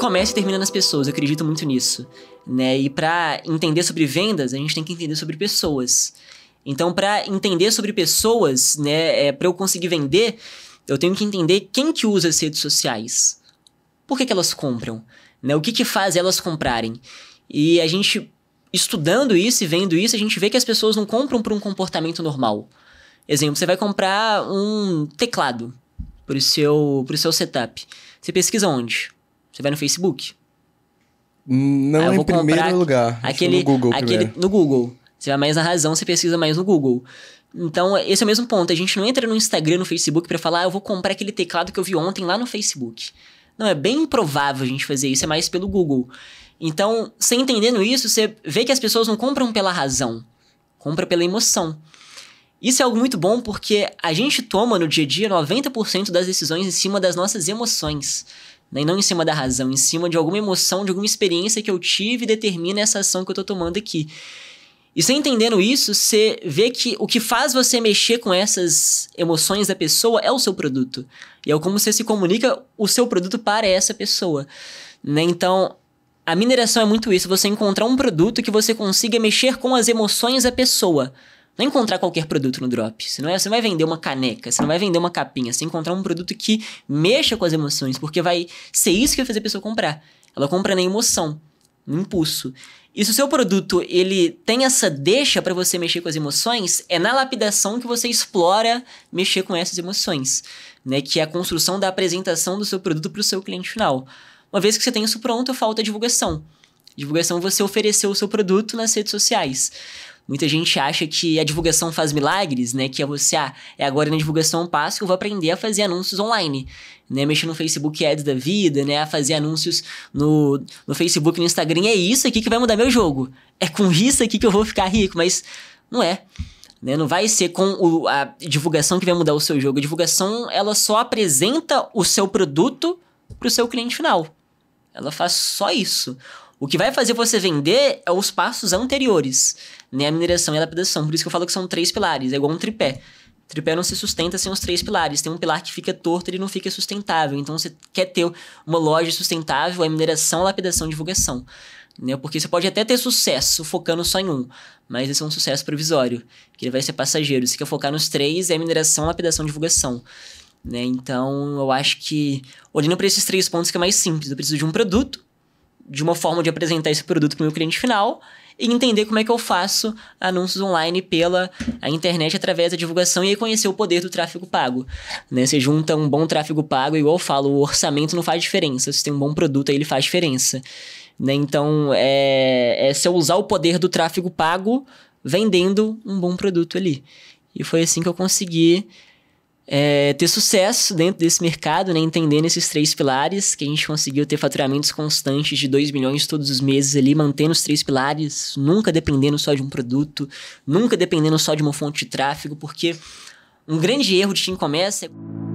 começa e termina nas pessoas, eu acredito muito nisso. Né? E para entender sobre vendas, a gente tem que entender sobre pessoas. Então, para entender sobre pessoas, né, é, para eu conseguir vender, eu tenho que entender quem que usa as redes sociais. Por que, que elas compram? Né? O que, que faz elas comprarem? E a gente, estudando isso e vendo isso, a gente vê que as pessoas não compram por um comportamento normal. Exemplo, você vai comprar um teclado para o seu, pro seu setup. Você pesquisa onde? Você vai no Facebook. Não ah, em primeiro lugar. Aquele, no Google aquele, No Google. Você vai mais na razão, você pesquisa mais no Google. Então, esse é o mesmo ponto. A gente não entra no Instagram, no Facebook para falar, ah, eu vou comprar aquele teclado que eu vi ontem lá no Facebook. Não, é bem improvável a gente fazer isso, é mais pelo Google. Então, você entendendo isso, você vê que as pessoas não compram pela razão, compra pela emoção. Isso é algo muito bom porque a gente toma no dia a dia 90% das decisões em cima das nossas emoções né? não em cima da razão, em cima de alguma emoção, de alguma experiência que eu tive determina essa ação que eu estou tomando aqui. E você entendendo isso, você vê que o que faz você mexer com essas emoções da pessoa é o seu produto. E é como você se comunica o seu produto para essa pessoa. Né? Então, a mineração é muito isso, você encontrar um produto que você consiga mexer com as emoções da pessoa. Não é encontrar qualquer produto no drop. Você não, é, você não vai vender uma caneca, você não vai vender uma capinha. Você encontrar um produto que mexa com as emoções, porque vai ser isso que vai fazer a pessoa comprar. Ela compra na emoção, no impulso. E se o seu produto ele tem essa deixa para você mexer com as emoções, é na lapidação que você explora mexer com essas emoções, né? Que é a construção da apresentação do seu produto para o seu cliente final. Uma vez que você tem isso pronto, falta divulgação. Divulgação é você oferecer o seu produto nas redes sociais. Muita gente acha que a divulgação faz milagres, né? Que é você, ah, é agora na divulgação um passo que eu vou aprender a fazer anúncios online, né? Mexer no Facebook Ads da vida, né? A fazer anúncios no, no Facebook e no Instagram. É isso aqui que vai mudar meu jogo. É com isso aqui que eu vou ficar rico, mas não é. Né? Não vai ser com o, a divulgação que vai mudar o seu jogo. A divulgação, ela só apresenta o seu produto para o seu cliente final. Ela faz só isso. O que vai fazer você vender é os passos anteriores, né? A mineração e a lapidação. Por isso que eu falo que são três pilares, é igual um tripé. tripé não se sustenta sem os três pilares. Tem um pilar que fica torto, ele não fica sustentável. Então você quer ter uma loja sustentável, é mineração, lapidação e divulgação. Né? Porque você pode até ter sucesso focando só em um, mas esse é um sucesso provisório, que ele vai ser passageiro. Se quer focar nos três, é mineração, lapidação e divulgação. Né? Então, eu acho que olhando para esses três pontos que é mais simples, eu preciso de um produto, de uma forma de apresentar esse produto para o meu cliente final e entender como é que eu faço anúncios online pela internet através da divulgação e conhecer o poder do tráfego pago. Né? Você junta um bom tráfego pago, igual eu falo, o orçamento não faz diferença. Se tem um bom produto, aí ele faz diferença. Né? Então, é, é se eu usar o poder do tráfego pago vendendo um bom produto ali. E foi assim que eu consegui é, ter sucesso dentro desse mercado, né? Entendendo esses três pilares, que a gente conseguiu ter faturamentos constantes de 2 milhões todos os meses ali, mantendo os três pilares, nunca dependendo só de um produto, nunca dependendo só de uma fonte de tráfego, porque um grande erro de quem começa é...